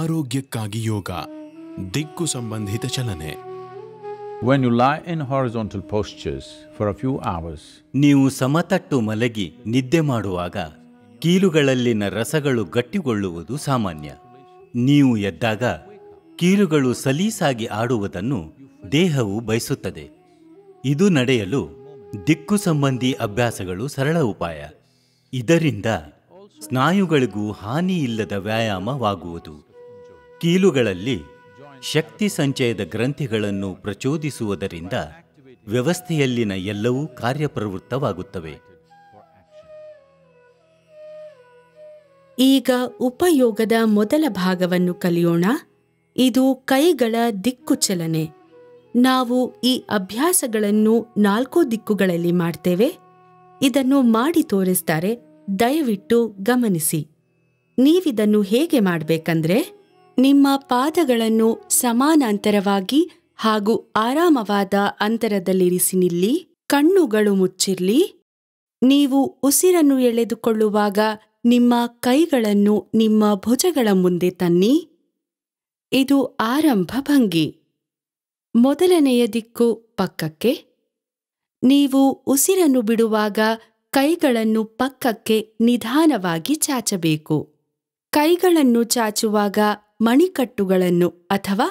ಆರೋಗ್ಯಕ್ಕಾಗಿ ಯೋಗ ದಿಕ್ಕು ಸಂಬಂಧಿತ ಚಲನೆ when you lie in horizontal for few hours ನೀವು ಸಮತಟ್ಟು ಮಲಗಿ ನಿದ್ದೆ ಮಾಡುವಾಗ ಕೀಲುಗಳಲ್ಲಿನ ರಸಗಳು ಗಟ್ಟಿಗೊಳ್ಳುವುದು ಸಾಮಾನ್ಯ ನೀವು ಎದ್ದಾಗ ಕೀಲುಗಳು ಸಲೀಸಾಗಿ ಆಡುವುದನ್ನು ದೇಹವು ಬಯಸುತ್ತದೆ ಇದು ನಡೆಯಲು ದಿಕ್ಕು ಸಂಬಂಧಿ ಅಭ್ಯಾಸಗಳು ಸರಳ ಉಪಾಯ ಇದರಿಂದ ಸ್ನಾಯುಗಳಿಗೂ ಹಾನಿಯಿಲ್ಲದ ವ್ಯಾಯಾಮವಾಗುವುದು ಕೀಲುಗಳಲ್ಲಿ ಶಕ್ತಿ ಸಂಚಯದ ಗ್ರಂಥಿಗಳನ್ನು ಪ್ರಚೋದಿಸುವುದರಿಂದ ವ್ಯವಸ್ಥೆಯಲ್ಲಿನ ಎಲ್ಲವೂ ಕಾರ್ಯಪ್ರವೃತ್ತವಾಗುತ್ತವೆ ಈಗ ಉಪಯೋಗದ ಮೊದಲ ಭಾಗವನ್ನು ಕಲಿಯೋಣ ಇದು ಕೈಗಳ ದಿಕ್ಕು ಚಲನೆ ನಾವು ಈ ಅಭ್ಯಾಸಗಳನ್ನು ನಾಲ್ಕು ದಿಕ್ಕುಗಳಲ್ಲಿ ಮಾಡ್ತೇವೆ ಇದನ್ನು ಮಾಡಿ ತೋರಿಸ್ತಾರೆ ದಯವಿಟ್ಟು ಗಮನಿಸಿ ನೀವಿದನ್ನು ಹೇಗೆ ಮಾಡಬೇಕಂದ್ರೆ ನಿಮ್ಮ ಪಾದಗಳನ್ನು ಸಮಾನಾಂತರವಾಗಿ ಹಾಗೂ ಆರಾಮವಾದ ಅಂತರದಲ್ಲಿರಿಸಿ ನಿಲ್ಲಿ ಕಣ್ಣುಗಳು ಮುಚ್ಚಿರ್ಲಿ ನೀವು ಉಸಿರನ್ನು ಎಳೆದುಕೊಳ್ಳುವಾಗ ನಿಮ್ಮ ಕೈಗಳನ್ನು ನಿಮ್ಮ ಭುಜಗಳ ಮುಂದೆ ತನ್ನಿ ಇದು ಆರಂಭ ಭಂಗಿ ಮೊದಲನೆಯ ದಿಕ್ಕು ಪಕ್ಕಕ್ಕೆ ನೀವು ಉಸಿರನ್ನು ಬಿಡುವಾಗ ಕೈಗಳನ್ನು ಪಕ್ಕಕ್ಕೆ ನಿಧಾನವಾಗಿ ಚಾಚಬೇಕು ಕೈಗಳನ್ನು ಚಾಚುವಾಗ ಮಣಿಕಟ್ಟುಗಳನ್ನು ಅಥವಾ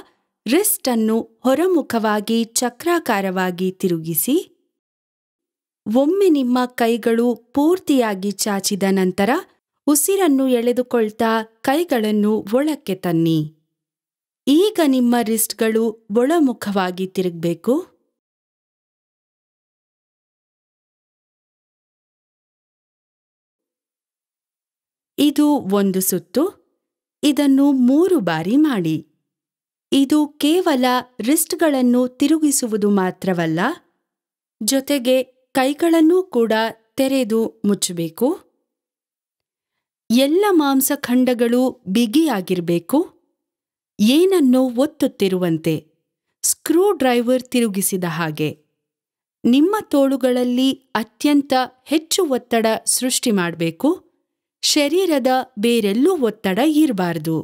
ರಿಸ್ಟ್ ಅನ್ನು ಹೊರಮುಖವಾಗಿ ಚಕ್ರಾಕಾರವಾಗಿ ತಿರುಗಿಸಿ ಒಮ್ಮೆ ನಿಮ್ಮ ಕೈಗಳು ಪೂರ್ತಿಯಾಗಿ ಚಾಚಿದ ನಂತರ ಉಸಿರನ್ನು ಎಳೆದುಕೊಳ್ತಾ ಕೈಗಳನ್ನು ಒಳಕ್ಕೆ ತನ್ನಿ ಈಗ ನಿಮ್ಮ ರಿಸ್ಟ್ಗಳು ಒಳಮುಖವಾಗಿ ತಿರುಗಬೇಕು ಇದು ಒಂದು ಸುತ್ತು ಇದನ್ನು ಮೂರು ಬಾರಿ ಮಾಡಿ ಇದು ಕೇವಲ ರಿಸ್ಟ್ಗಳನ್ನು ತಿರುಗಿಸುವುದು ಮಾತ್ರವಲ್ಲ ಜೊತೆಗೆ ಕೈಗಳನ್ನೂ ಕೂಡ ತೆರೆದು ಮುಚ್ಚಬೇಕು ಎಲ್ಲ ಮಾಂಸಖಂಡಗಳು ಬಿಗಿಯಾಗಿರಬೇಕು ಏನನ್ನು ಒತ್ತುತ್ತಿರುವಂತೆ ಸ್ಕ್ರೂ ಡ್ರೈವರ್ ತಿರುಗಿಸಿದ ಹಾಗೆ ನಿಮ್ಮ ತೋಳುಗಳಲ್ಲಿ ಅತ್ಯಂತ ಹೆಚ್ಚು ಒತ್ತಡ ಸೃಷ್ಟಿ ಮಾಡಬೇಕು ಶರೀರದ ಬೇರೆಲ್ಲೂ ಒತ್ತಡ ಇರಬಾರದು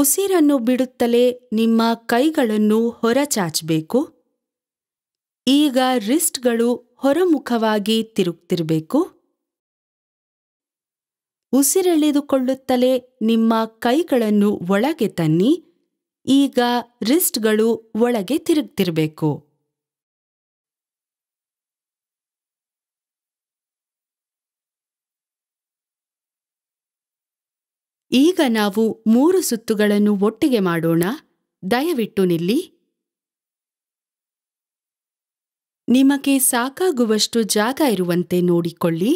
ಉಸಿರನ್ನು ಬಿಡುತ್ತಲೇ ನಿಮ್ಮ ಕೈಗಳನ್ನು ಹೊರಚಾಚಬೇಕು ಈಗ ರಿಸ್ಟ್ಗಳು ಹೊರಮುಖವಾಗಿ ತಿರುಗ್ತಿರಬೇಕು ಉಸಿರೆಳೆದುಕೊಳ್ಳುತ್ತಲೇ ನಿಮ್ಮ ಕೈಗಳನ್ನು ಒಳಗೆ ತನ್ನಿ ಈಗ ರಿಸ್ಟ್ಗಳು ಒಳಗೆ ತಿರುಗ್ತಿರಬೇಕು ಈಗ ನಾವು ಮೂರು ಸುತ್ತುಗಳನ್ನು ಒಟ್ಟಿಗೆ ಮಾಡೋಣ ದಯವಿಟ್ಟು ನಿಲ್ಲಿ ನಿಮಗೆ ಸಾಕಾಗುವಷ್ಟು ಜಾಗ ಇರುವಂತೆ ನೋಡಿಕೊಳ್ಳಿ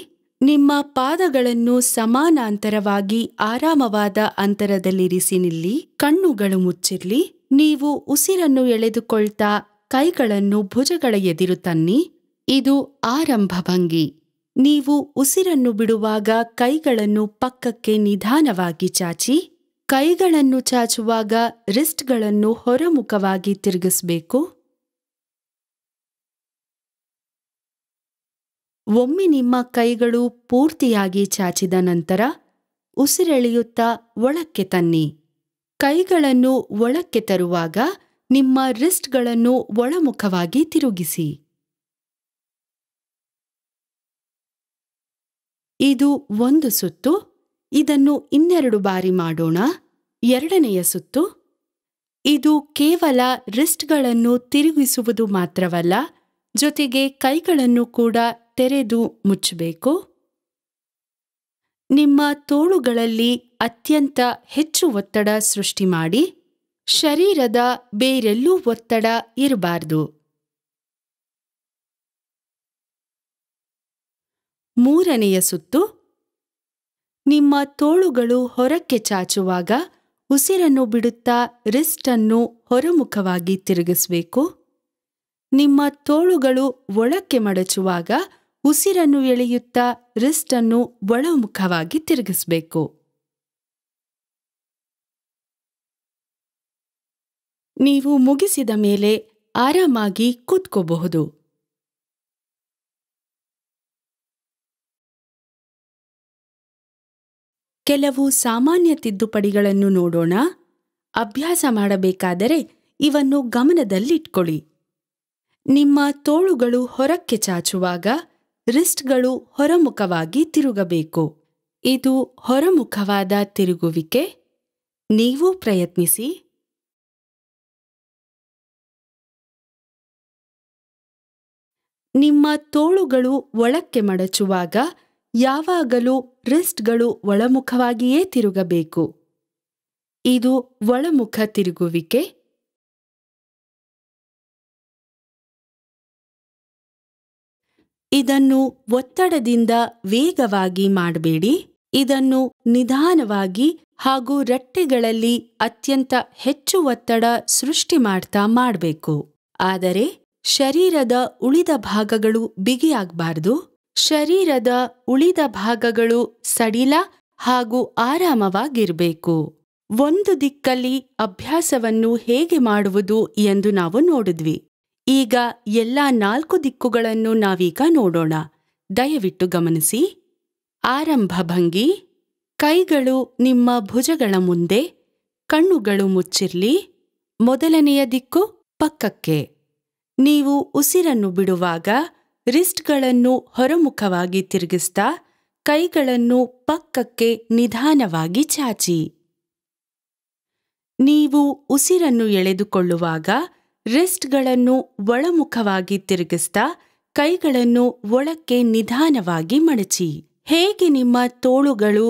ನಿಮ್ಮ ಪಾದಗಳನ್ನು ಸಮಾನಾಂತರವಾಗಿ ಆರಾಮವಾದ ಅಂತರದಲ್ಲಿರಿಸಿ ನಿಲ್ಲಿ ಕಣ್ಣುಗಳು ಮುಚ್ಚಿರ್ಲಿ ನೀವು ಉಸಿರನ್ನು ಎಳೆದುಕೊಳ್ತಾ ಕೈಗಳನ್ನು ಭುಜಗಳ ಎದಿರು ತನ್ನಿ ಇದು ಆರಂಭಭಂಗಿ ನೀವು ಉಸಿರನ್ನು ಬಿಡುವಾಗ ಕೈಗಳನ್ನು ಪಕ್ಕಕ್ಕೆ ನಿಧಾನವಾಗಿ ಚಾಚಿ ಕೈಗಳನ್ನು ಚಾಚುವಾಗ ರಿಸ್ಟ್ಗಳನ್ನು ಹೊರಮುಖವಾಗಿ ತಿರುಗಿಸಬೇಕು ಒಮ್ಮೆ ನಿಮ್ಮ ಕೈಗಳು ಪೂರ್ತಿಯಾಗಿ ಚಾಚಿದ ನಂತರ ಉಸಿರೆಳೆಯುತ್ತಾ ಒಳಕ್ಕೆ ತನ್ನಿ ಕೈಗಳನ್ನು ಒಳಕ್ಕೆ ತರುವಾಗ ನಿಮ್ಮ ರಿಸ್ಟ್ಗಳನ್ನು ಒಳಮುಖವಾಗಿ ತಿರುಗಿಸಿ ಇದು ಒಂದು ಸುತ್ತು ಇದನ್ನು ಇನ್ನೆರಡು ಬಾರಿ ಮಾಡೋಣ ಎರಡನೆಯ ಸುತ್ತು ಇದು ಕೇವಲ ರಿಸ್ಟ್ಗಳನ್ನು ತಿರುಗಿಸುವುದು ಮಾತ್ರವಲ್ಲ ಜೊತೆಗೆ ಕೈಗಳನ್ನು ಕೂಡ ತೆರೆದು ಮುಚ್ಚಬೇಕು ನಿಮ್ಮ ತೋಳುಗಳಲ್ಲಿ ಅತ್ಯಂತ ಹೆಚ್ಚು ಒತ್ತಡ ಸೃಷ್ಟಿ ಮಾಡಿ ಶರೀರದ ಬೇರೆಲ್ಲೂ ಒತ್ತಡ ಇರಬಾರ್ದು ಮೂರನೆಯ ಸುತ್ತು ನಿಮ್ಮ ತೋಳುಗಳು ಹೊರಕ್ಕೆ ಚಾಚುವಾಗ ಉಸಿರನ್ನು ಬಿಡುತ್ತಾ ರಿಸ್ಟನ್ನು ಹೊರಮುಖವಾಗಿ ತಿರುಗಿಸಬೇಕು ನಿಮ್ಮ ತೋಳುಗಳು ಒಳಕ್ಕೆ ಮಡಚುವಾಗ ಉಸಿರನ್ನು ಎಳೆಯುತ್ತಾ ರಿಸ್ಟನ್ನು ಒಳಮುಖವಾಗಿ ತಿರುಗಿಸಬೇಕು ನೀವು ಮುಗಿಸಿದ ಮೇಲೆ ಆರಾಮಾಗಿ ಕೂತ್ಕೋಬಹುದು ಕೆಲವು ಸಾಮಾನ್ಯ ತಿದ್ದುಪಡಿಗಳನ್ನು ನೋಡೋಣ ಅಭ್ಯಾಸ ಮಾಡಬೇಕಾದರೆ ಇವನ್ನು ಗಮನದಲ್ಲಿಟ್ಕೊಳ್ಳಿ ನಿಮ್ಮ ತೋಳುಗಳು ಹೊರಕ್ಕೆ ಚಾಚುವಾಗ ರಿಸ್ಟ್ಗಳು ಹೊರಮುಖವಾಗಿ ತಿರುಗಬೇಕು ಇದು ಹೊರಮುಖವಾದ ತಿರುಗುವಿಕೆ ನೀವು ಪ್ರಯತ್ನಿಸಿ ನಿಮ್ಮ ತೋಳುಗಳು ಒಳಕ್ಕೆ ಮಡಚುವಾಗ ಯಾವಾಗಲೂ ರಿಸ್ಟ್ಗಳು ಒಳಮುಖವಾಗಿಯೇ ತಿರುಗಬೇಕು ಇದು ಒಳಮುಖ ತಿರುಗುವಿಕೆ ಇದನ್ನು ಒತ್ತಡದಿಂದ ವೇಗವಾಗಿ ಮಾಡಬೇಡಿ ಇದನ್ನು ನಿಧಾನವಾಗಿ ಹಾಗೂ ರಟ್ಟೆಗಳಲ್ಲಿ ಅತ್ಯಂತ ಹೆಚ್ಚು ಒತ್ತಡ ಸೃಷ್ಟಿ ಮಾಡ್ತಾ ಮಾಡಬೇಕು ಆದರೆ ಶರೀರದ ಉಳಿದ ಭಾಗಗಳು ಬಿಗಿಯಾಗಬಾರ್ದು ಶರೀರದ ಉಳಿದ ಭಾಗಗಳು ಸಡಿಲ ಹಾಗೂ ಆರಾಮವಾಗಿರಬೇಕು ಒಂದು ದಿಕ್ಕಲ್ಲಿ ಅಭ್ಯಾಸವನ್ನು ಹೇಗೆ ಮಾಡುವುದು ಎಂದು ನಾವು ನೋಡಿದ್ವಿ ಈಗ ಎಲ್ಲ ನಾಲ್ಕು ದಿಕ್ಕುಗಳನ್ನು ನಾವೀಗ ನೋಡೋಣ ದಯವಿಟ್ಟು ಗಮನಿಸಿ ಆರಂಭ ಭಂಗಿ ಕೈಗಳು ನಿಮ್ಮ ಭುಜಗಳ ಮುಂದೆ ಕಣ್ಣುಗಳು ಮುಚ್ಚಿರ್ಲಿ ಮೊದಲನೆಯ ದಿಕ್ಕು ಪಕ್ಕಕ್ಕೆ ನೀವು ಉಸಿರನ್ನು ಬಿಡುವಾಗ ರಿಸ್ಟ್ಗಳನ್ನು ಹೊರಮುಖವಾಗಿ ತಿರುಗಿಸ್ತಾ ಕೈಗಳನ್ನು ಪಕ್ಕಕ್ಕೆ ನಿಧಾನವಾಗಿ ಚಾಚಿ ನೀವು ಉಸಿರನ್ನು ಎಳೆದುಕೊಳ್ಳುವಾಗ ರಿಸ್ಟ್ಗಳನ್ನು ಒಳಮುಖವಾಗಿ ತಿರುಗಿಸ್ತಾ ಕೈಗಳನ್ನು ಒಳಕ್ಕೆ ನಿಧಾನವಾಗಿ ಮಡಚಿ ಹೇಗೆ ನಿಮ್ಮ ತೋಳುಗಳು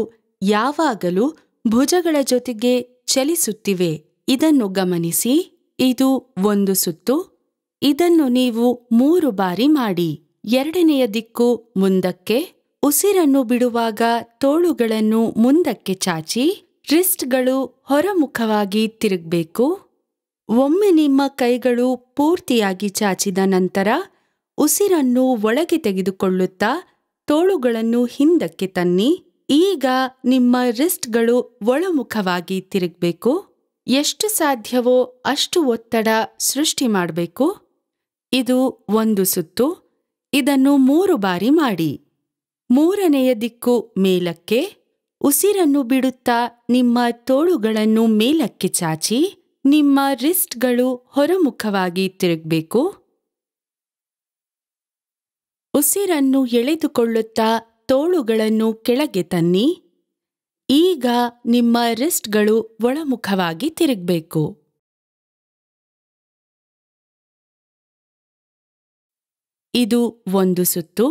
ಯಾವಾಗಲೂ ಭುಜಗಳ ಜೊತೆಗೆ ಚಲಿಸುತ್ತಿವೆ ಇದನ್ನು ಗಮನಿಸಿ ಇದು ಒಂದು ಸುತ್ತು ಇದನ್ನು ನೀವು ಮೂರು ಬಾರಿ ಮಾಡಿ ಎರಡನೆಯ ದಿಕ್ಕು ಮುಂದಕ್ಕೆ ಉಸಿರನ್ನು ಬಿಡುವಾಗ ತೋಳುಗಳನ್ನು ಮುಂದಕ್ಕೆ ಚಾಚಿ ರಿಸ್ಟ್ಗಳು ಹೊರಮುಖವಾಗಿ ತಿರುಗಬೇಕು ಒಮ್ಮೆ ನಿಮ್ಮ ಕೈಗಳು ಪೂರ್ತಿಯಾಗಿ ಚಾಚಿದ ನಂತರ ಉಸಿರನ್ನು ಒಳಗೆ ತೆಗೆದುಕೊಳ್ಳುತ್ತಾ ತೋಳುಗಳನ್ನು ಹಿಂದಕ್ಕೆ ತನ್ನಿ ಈಗ ನಿಮ್ಮ ರಿಸ್ಟ್ಗಳು ಒಳಮುಖವಾಗಿ ತಿರುಗಬೇಕು ಎಷ್ಟು ಸಾಧ್ಯವೋ ಅಷ್ಟು ಒತ್ತಡ ಸೃಷ್ಟಿ ಮಾಡಬೇಕು ಇದು ಒಂದು ಸುತ್ತು ಇದನ್ನು ಮೂರು ಬಾರಿ ಮಾಡಿ ಮೂರನೆಯ ದಿಕ್ಕು ಮೇಲಕ್ಕೆ ಉಸಿರನ್ನು ಬಿಡುತ್ತಾ ನಿಮ್ಮ ತೋಳುಗಳನ್ನು ಮೇಲಕ್ಕೆ ಚಾಚಿ ನಿಮ್ಮ ರಿಸ್ಟ್ಗಳು ಹೊರಮುಖವಾಗಿ ತಿರುಗಬೇಕು ಉಸಿರನ್ನು ಎಳೆದುಕೊಳ್ಳುತ್ತಾ ತೋಳುಗಳನ್ನು ಕೆಳಗೆ ತನ್ನಿ ಈಗ ನಿಮ್ಮ ರಿಸ್ಟ್ಗಳು ಒಳಮುಖವಾಗಿ ತಿರುಗಬೇಕು ಇದು ಒಂದು ಸುತ್ತು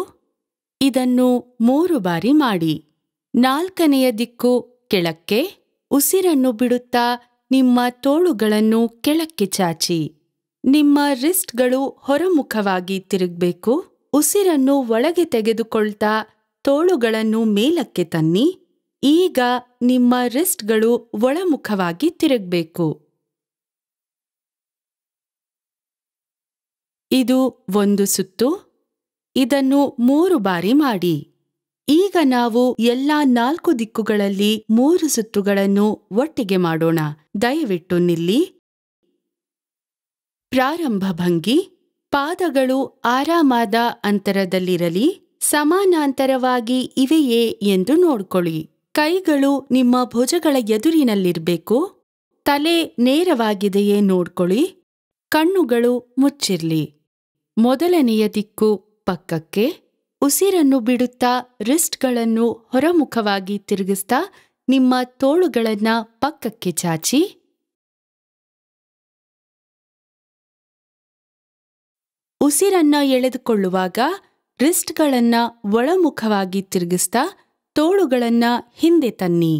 ಇದನ್ನು ಮೂರು ಬಾರಿ ಮಾಡಿ ನಾಲ್ಕನೆಯ ದಿಕ್ಕು ಕೆಳಕ್ಕೆ ಉಸಿರನ್ನು ಬಿಡುತ್ತಾ ನಿಮ್ಮ ತೋಳುಗಳನ್ನು ಕೆಳಕ್ಕೆ ಚಾಚಿ ನಿಮ್ಮ ರಿಸ್ಟ್ಗಳು ಹೊರಮುಖವಾಗಿ ತಿರುಗಬೇಕು ಉಸಿರನ್ನು ಒಳಗೆ ತೆಗೆದುಕೊಳ್ತಾ ತೋಳುಗಳನ್ನು ಮೇಲಕ್ಕೆ ತನ್ನಿ ಈಗ ನಿಮ್ಮ ರಿಸ್ಟ್ಗಳು ಒಳಮುಖವಾಗಿ ತಿರುಗಬೇಕು ಇದು ಒಂದು ಸುತ್ತು ಇದನ್ನು ಮೂರು ಬಾರಿ ಮಾಡಿ ಈಗ ನಾವು ಎಲ್ಲಾ ನಾಲ್ಕು ದಿಕ್ಕುಗಳಲ್ಲಿ ಮೂರು ಸುತ್ತುಗಳನ್ನು ಒಟ್ಟಿಗೆ ಮಾಡೋಣ ದಯವಿಟ್ಟು ನಿಲ್ಲಿ ಪ್ರಾರಂಭ ಭಂಗಿ ಪಾದಗಳು ಆರಾಮಾದ ಅಂತರದಲ್ಲಿರಲಿ ಸಮಾನಾಂತರವಾಗಿ ಇವೆಯೇ ಎಂದು ನೋಡ್ಕೊಳ್ಳಿ ಕೈಗಳು ನಿಮ್ಮ ಭುಜಗಳ ಎದುರಿನಲ್ಲಿರ್ಬೇಕು ತಲೆ ನೇರವಾಗಿದೆಯೇ ನೋಡ್ಕೊಳ್ಳಿ ಕಣ್ಣುಗಳು ಮುಚ್ಚಿರ್ಲಿ ಮೊದಲನೆಯ ದಿಕ್ಕು ಪಕ್ಕಕ್ಕೆ ಉಸಿರನ್ನು ಬಿಡುತ್ತಾ ರಿಸ್ಟ್ಗಳನ್ನು ಹೊರಮುಖವಾಗಿ ತಿರುಗಿಸ್ತಾ ನಿಮ್ಮ ತೋಳುಗಳನ್ನ ಪಕ್ಕಕ್ಕೆ ಚಾಚಿ ಉಸಿರನ್ನ ಎಳೆದುಕೊಳ್ಳುವಾಗ ರಿಸ್ಟ್ಗಳನ್ನು ಒಳಮುಖವಾಗಿ ತಿರುಗಿಸ್ತಾ ತೋಳುಗಳನ್ನ ಹಿಂದೆ ತನ್ನಿ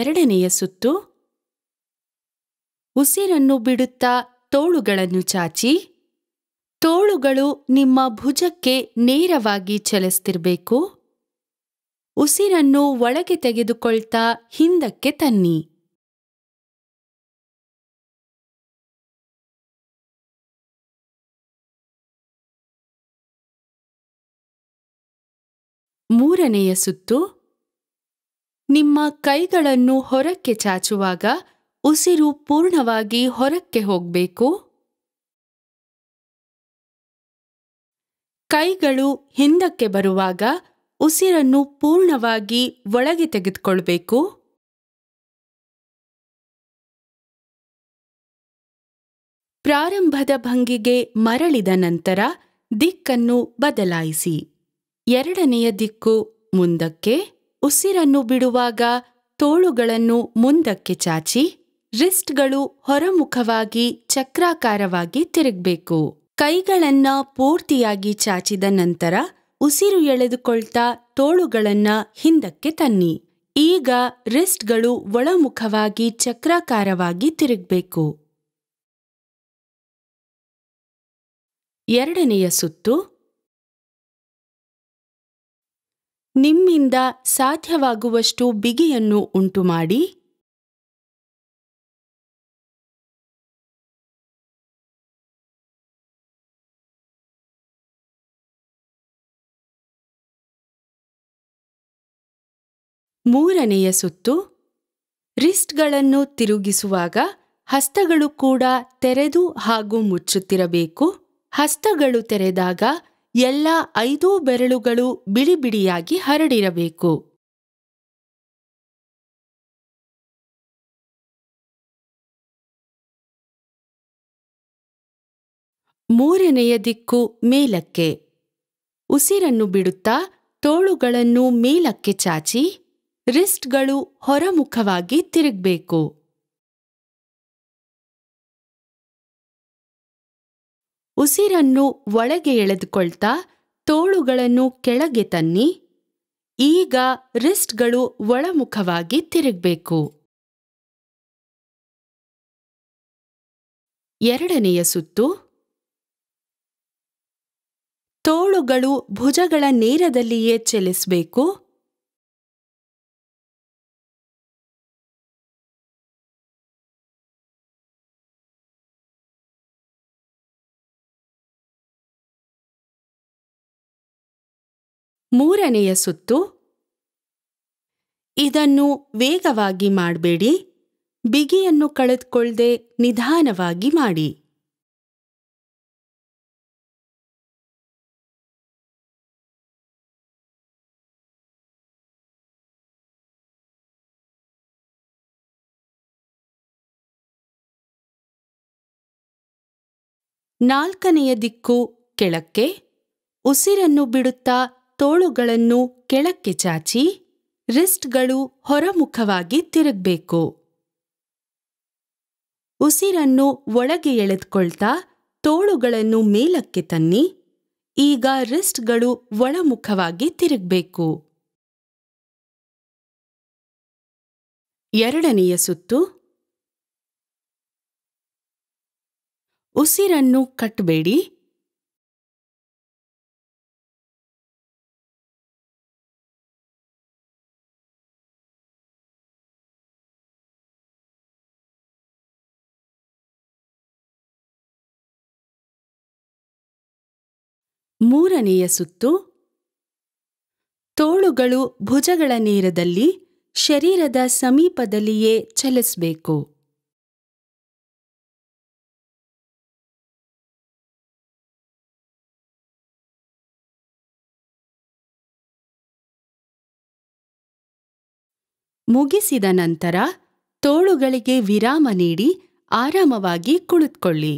ಎರಡನೆಯ ಸುತ್ತು ಉಸಿರನ್ನು ಬಿಡುತ್ತಾ ತೋಳುಗಳನ್ನು ಚಾಚಿ ತೋಳುಗಳು ನಿಮ್ಮ ಭುಜಕ್ಕೆ ನೇರವಾಗಿ ಚಲಿಸ್ತಿರಬೇಕು ಉಸಿರನ್ನು ಒಳಗೆ ತೆಗೆದುಕೊಳ್ತಾ ಹಿಂದಕ್ಕೆ ತನ್ನಿ ಮೂರನೆಯ ಸುತ್ತು ನಿಮ್ಮ ಕೈಗಳನ್ನು ಹೊರಕ್ಕೆ ಚಾಚುವಾಗ ಉಸಿರು ಪೂರ್ಣವಾಗಿ ಹೊರಕ್ಕೆ ಹೋಗಬೇಕು ಕೈಗಳು ಹಿಂದಕ್ಕೆ ಬರುವಾಗ ಉಸಿರನ್ನು ಪೂರ್ಣವಾಗಿ ಒಳಗೆ ತೆಗೆದುಕೊಳ್ಬೇಕು ಪ್ರಾರಂಭದ ಭಂಗಿಗೆ ಮರಳಿದ ನಂತರ ದಿಕ್ಕನ್ನು ಬದಲಾಯಿಸಿ ಎರಡನೆಯ ದಿಕ್ಕು ಮುಂದಕ್ಕೆ ಉಸಿರನ್ನು ಬಿಡುವಾಗ ತೋಳುಗಳನ್ನು ಮುಂದಕ್ಕೆ ಚಾಚಿ ರಿಸ್ಟ್ಗಳು ಹೊರಮುಖವಾಗಿ ಚಕ್ರಾಕಾರವಾಗಿ ತಿರುಗಬೇಕು ಕೈಗಳನ್ನ ಪೂರ್ತಿಯಾಗಿ ಚಾಚಿದ ನಂತರ ಉಸಿರು ಎಳೆದುಕೊಳ್ತಾ ತೋಳುಗಳನ್ನ ಹಿಂದಕ್ಕೆ ತನ್ನಿ ಈಗ ರಿಸ್ಟ್ಗಳು ಒಳಮುಖವಾಗಿ ಚಕ್ರಾಕಾರವಾಗಿ ತಿರುಗಬೇಕು ಎರಡನೆಯ ಸುತ್ತು ನಿಮ್ಮಿಂದ ಸಾಧ್ಯವಾಗುವಷ್ಟು ಬಿಗಿಯನ್ನು ಉಂಟುಮಾಡಿ ಮೂರನೆಯ ಸುತ್ತು ರಿಸ್ಟ್ಗಳನ್ನು ತಿರುಗಿಸುವಾಗ ಹಸ್ತಗಳು ಕೂಡ ತೆರೆದು ಹಾಗೂ ಮುಚ್ಚುತ್ತಿರಬೇಕು ಹಸ್ತಗಳು ತೆರೆದಾಗ ಎಲ್ಲ ಐದೂ ಬೆರಳುಗಳು ಬಿಡಿ ಬಿಡಿಯಾಗಿ ಹರಡಿರಬೇಕು ಮೂರನೆಯ ದಿಕ್ಕು ಮೇಲಕ್ಕೆ ಉಸಿರನ್ನು ಬಿಡುತ್ತಾ ತೋಳುಗಳನ್ನು ಮೇಲಕ್ಕೆ ಚಾಚಿ ರಿಸ್ಟ್ಗಳು ಹೊರಮುಖವಾಗಿ ತಿರುಗಬೇಕು ಉಸಿರನ್ನು ಒಳಗೆ ಎಳೆದುಕೊಳ್ತಾ ತೋಳುಗಳನ್ನು ಕೆಳಗೆ ತನ್ನಿ ಈಗ ರಿಸ್ಟ್ಗಳು ಒಳಮುಖವಾಗಿ ತಿರುಗಬೇಕು ಎರಡನೆಯ ಸುತ್ತು ತೋಳುಗಳು ಭುಜಗಳ ನೇರದಲ್ಲಿಯೇ ಚಲಿಸಬೇಕು ಮೂರನೆಯ ಸುತ್ತು ಇದನ್ನು ವೇಗವಾಗಿ ಮಾಡಬೇಡಿ ಬಿಗಿಯನ್ನು ಕಳೆದುಕೊಳ್ಳದೆ ನಿಧಾನವಾಗಿ ಮಾಡಿ ನಾಲ್ಕನೆಯ ದಿಕ್ಕು ಕೆಳಕ್ಕೆ ಉಸಿರನ್ನು ಬಿಡುತ್ತಾ ತೋಳುಗಳನ್ನು ಕೆಳಕ್ಕೆ ಚಾಚಿ ರಿಸ್ಟ್ಗಳು ಹೊರಮುಖವಾಗಿ ತಿರುಗಬೇಕು ಉಸಿರನ್ನು ಒಳಗೆ ಎಳೆದುಕೊಳ್ತಾ ತೋಳುಗಳನ್ನು ಮೇಲಕ್ಕೆ ತನ್ನಿ ಈಗ ರಿಸ್ಟ್ಗಳು ಒಳಮುಖವಾಗಿ ತಿರುಗಬೇಕು ಎರಡನೆಯ ಸುತ್ತು ಉಸಿರನ್ನು ಕಟ್ಟಬೇಡಿ ಮೂರನೆಯ ಸುತ್ತು ತೋಳುಗಳು ಭುಜಗಳ ನೇರದಲ್ಲಿ ಶರೀರದ ಸಮೀಪದಲ್ಲಿಯೇ ಚಲಿಸಬೇಕು ಮುಗಿಸಿದ ನಂತರ ತೋಳುಗಳಿಗೆ ವಿರಾಮ ನೀಡಿ ಆರಾಮವಾಗಿ ಕುಳಿತುಕೊಳ್ಳಿ